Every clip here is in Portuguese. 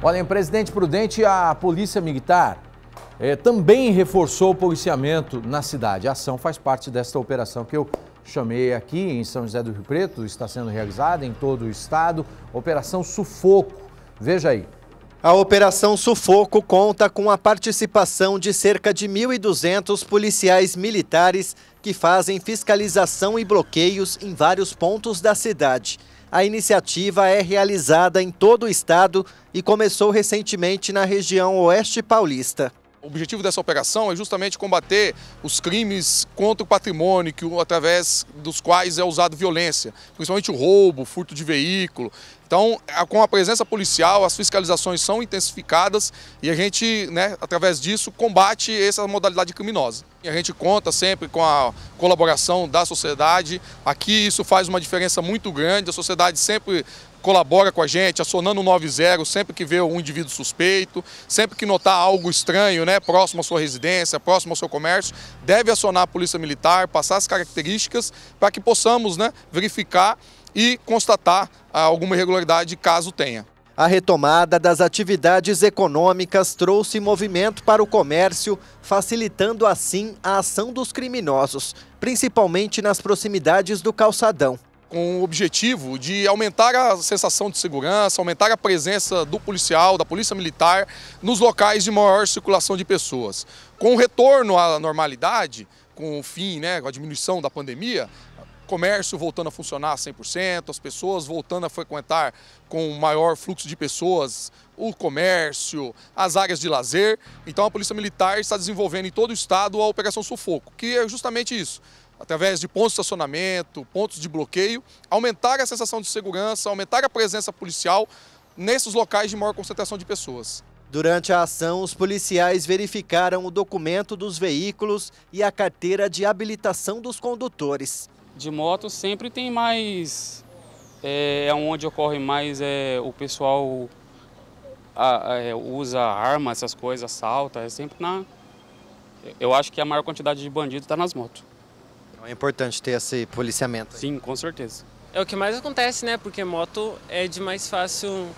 Olha, em Presidente Prudente, a Polícia Militar eh, também reforçou o policiamento na cidade. A ação faz parte desta operação que eu chamei aqui em São José do Rio Preto, está sendo realizada em todo o estado, Operação Sufoco. Veja aí. A Operação Sufoco conta com a participação de cerca de 1.200 policiais militares que fazem fiscalização e bloqueios em vários pontos da cidade. A iniciativa é realizada em todo o estado e começou recentemente na região oeste paulista. O objetivo dessa operação é justamente combater os crimes contra o patrimônio, que, através dos quais é usado violência, principalmente o roubo, furto de veículo, então, com a presença policial, as fiscalizações são intensificadas e a gente, né, através disso, combate essa modalidade criminosa. E a gente conta sempre com a colaboração da sociedade. Aqui isso faz uma diferença muito grande. A sociedade sempre colabora com a gente, acionando o 90 sempre que vê um indivíduo suspeito, sempre que notar algo estranho, né, próximo à sua residência, próximo ao seu comércio, deve acionar a Polícia Militar, passar as características para que possamos, né, verificar e constatar ah, alguma irregularidade caso tenha. A retomada das atividades econômicas trouxe movimento para o comércio, facilitando assim a ação dos criminosos, principalmente nas proximidades do calçadão. Com o objetivo de aumentar a sensação de segurança, aumentar a presença do policial, da polícia militar, nos locais de maior circulação de pessoas. Com o retorno à normalidade, com o fim, né, com a diminuição da pandemia, comércio voltando a funcionar 100%, as pessoas voltando a frequentar com maior fluxo de pessoas, o comércio, as áreas de lazer. Então a Polícia Militar está desenvolvendo em todo o estado a Operação Sufoco, que é justamente isso. Através de pontos de estacionamento, pontos de bloqueio, aumentar a sensação de segurança, aumentar a presença policial nesses locais de maior concentração de pessoas. Durante a ação, os policiais verificaram o documento dos veículos e a carteira de habilitação dos condutores de moto sempre tem mais. É, é onde ocorre mais é, o pessoal a, a, é, usa arma, essas coisas, assalta, é sempre na. Eu acho que a maior quantidade de bandido está nas motos. Então é importante ter esse policiamento. Aí. Sim, com certeza. É o que mais acontece, né? Porque moto é de mais fácil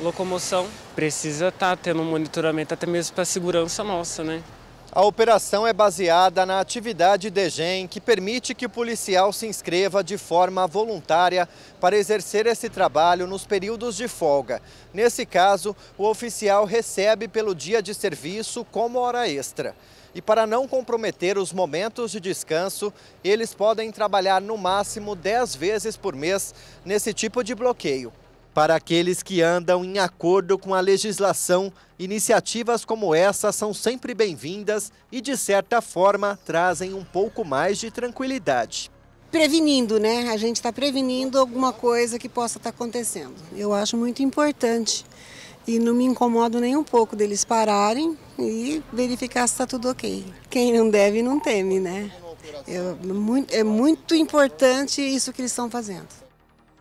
locomoção. Precisa estar tá tendo um monitoramento até mesmo para segurança nossa, né? A operação é baseada na atividade DEGEM, que permite que o policial se inscreva de forma voluntária para exercer esse trabalho nos períodos de folga. Nesse caso, o oficial recebe pelo dia de serviço como hora extra. E para não comprometer os momentos de descanso, eles podem trabalhar no máximo 10 vezes por mês nesse tipo de bloqueio para aqueles que andam em acordo com a legislação, iniciativas como essa são sempre bem-vindas e, de certa forma, trazem um pouco mais de tranquilidade. Prevenindo, né? A gente está prevenindo alguma coisa que possa estar tá acontecendo. Eu acho muito importante e não me incomodo nem um pouco deles pararem e verificar se está tudo ok. Quem não deve não teme, né? muito, é muito importante isso que eles estão fazendo.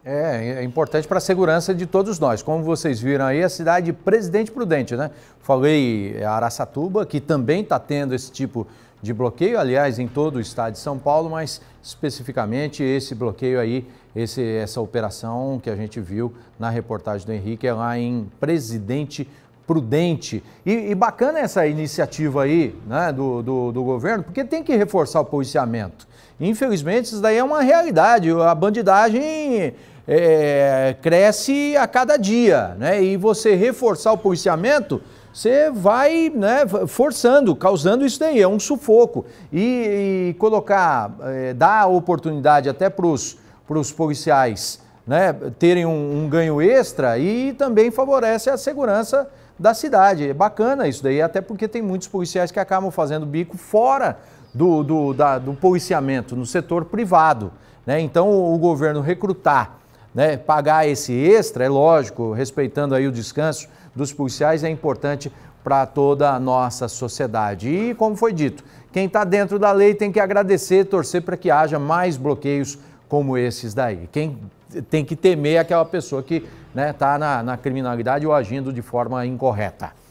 É, é importante para a segurança de todos nós. Como vocês viram aí, a cidade de Presidente Prudente, né? Falei é Araçatuba, que também está tendo esse tipo de bloqueio, aliás, em todo o estado de São Paulo, mas especificamente esse bloqueio aí, esse, essa operação que a gente viu na reportagem do Henrique, é lá em Presidente Prudente. E, e bacana essa iniciativa aí né, do, do, do governo, porque tem que reforçar o policiamento. Infelizmente, isso daí é uma realidade. A bandidagem é, cresce a cada dia, né? E você reforçar o policiamento, você vai né, forçando, causando isso daí, é um sufoco. E, e colocar, é, dar oportunidade até para os policiais né, terem um, um ganho extra e também favorece a segurança da cidade. É bacana isso daí, até porque tem muitos policiais que acabam fazendo bico fora do, do, da, do policiamento, no setor privado. Né? Então, o governo recrutar né, pagar esse extra, é lógico, respeitando aí o descanso dos policiais, é importante para toda a nossa sociedade. E, como foi dito, quem está dentro da lei tem que agradecer, torcer para que haja mais bloqueios como esses daí. Quem tem que temer é aquela pessoa que está né, tá na, na criminalidade ou agindo de forma incorreta.